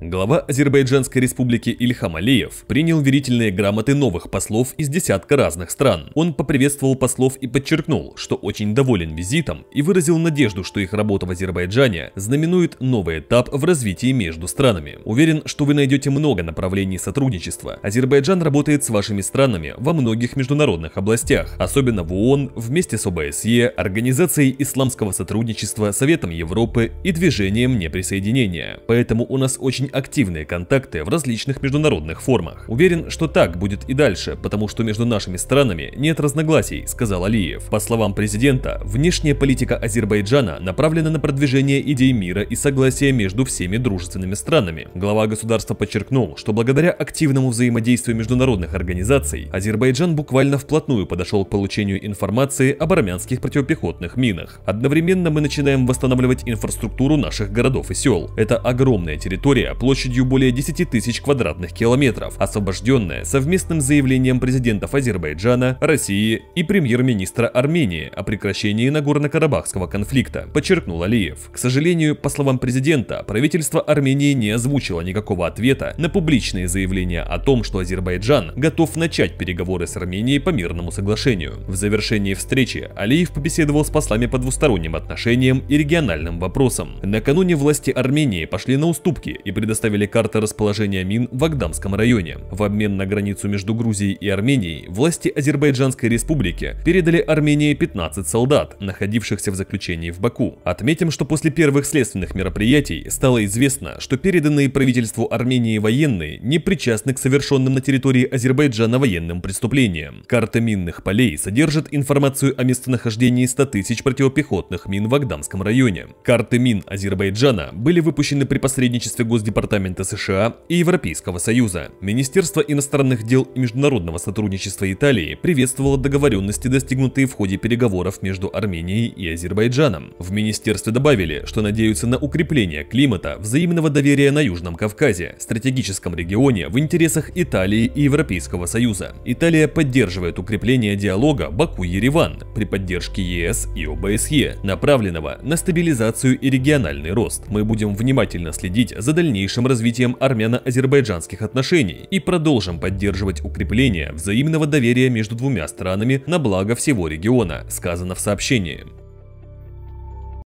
Глава Азербайджанской республики Ильхам Алиев принял верительные грамоты новых послов из десятка разных стран. Он поприветствовал послов и подчеркнул, что очень доволен визитом и выразил надежду, что их работа в Азербайджане знаменует новый этап в развитии между странами. Уверен, что вы найдете много направлений сотрудничества. Азербайджан работает с вашими странами во многих международных областях, особенно в ООН, вместе с ОБСЕ, Организацией Исламского сотрудничества, Советом Европы и Движением неприсоединения. Поэтому у нас очень очень активные контакты в различных международных формах. Уверен, что так будет и дальше, потому что между нашими странами нет разногласий, сказал Алиев. По словам президента, внешняя политика Азербайджана направлена на продвижение идей мира и согласия между всеми дружественными странами. Глава государства подчеркнул, что благодаря активному взаимодействию международных организаций, Азербайджан буквально вплотную подошел к получению информации об армянских противопехотных минах. Одновременно мы начинаем восстанавливать инфраструктуру наших городов и сел. Это огромная территория, площадью более 10 тысяч квадратных километров, освобожденная совместным заявлением президентов Азербайджана, России и премьер-министра Армении о прекращении Нагорно-Карабахского конфликта, подчеркнул Алиев. К сожалению, по словам президента, правительство Армении не озвучило никакого ответа на публичные заявления о том, что Азербайджан готов начать переговоры с Арменией по мирному соглашению. В завершении встречи Алиев побеседовал с послами по двусторонним отношениям и региональным вопросам. Накануне власти Армении пошли на уступки и предоставили предоставили карты расположения мин в Агдамском районе. В обмен на границу между Грузией и Арменией власти Азербайджанской республики передали Армении 15 солдат, находившихся в заключении в Баку. Отметим, что после первых следственных мероприятий стало известно, что переданные правительству Армении военные не причастны к совершенным на территории Азербайджана военным преступлениям. Карта минных полей содержит информацию о местонахождении 100 тысяч противопехотных мин в Агдамском районе. Карты мин Азербайджана были выпущены при посредничестве Госдепартамента Департамента США и Европейского Союза. Министерство иностранных дел и международного сотрудничества Италии приветствовало договоренности, достигнутые в ходе переговоров между Арменией и Азербайджаном. В министерстве добавили, что надеются на укрепление климата, взаимного доверия на Южном Кавказе, стратегическом регионе в интересах Италии и Европейского Союза. Италия поддерживает укрепление диалога Баку-Ереван при поддержке ЕС и ОБСЕ, направленного на стабилизацию и региональный рост. Мы будем внимательно следить за дальнейшим дальнейшим развитием армяно-азербайджанских отношений и продолжим поддерживать укрепление взаимного доверия между двумя странами на благо всего региона, сказано в сообщении.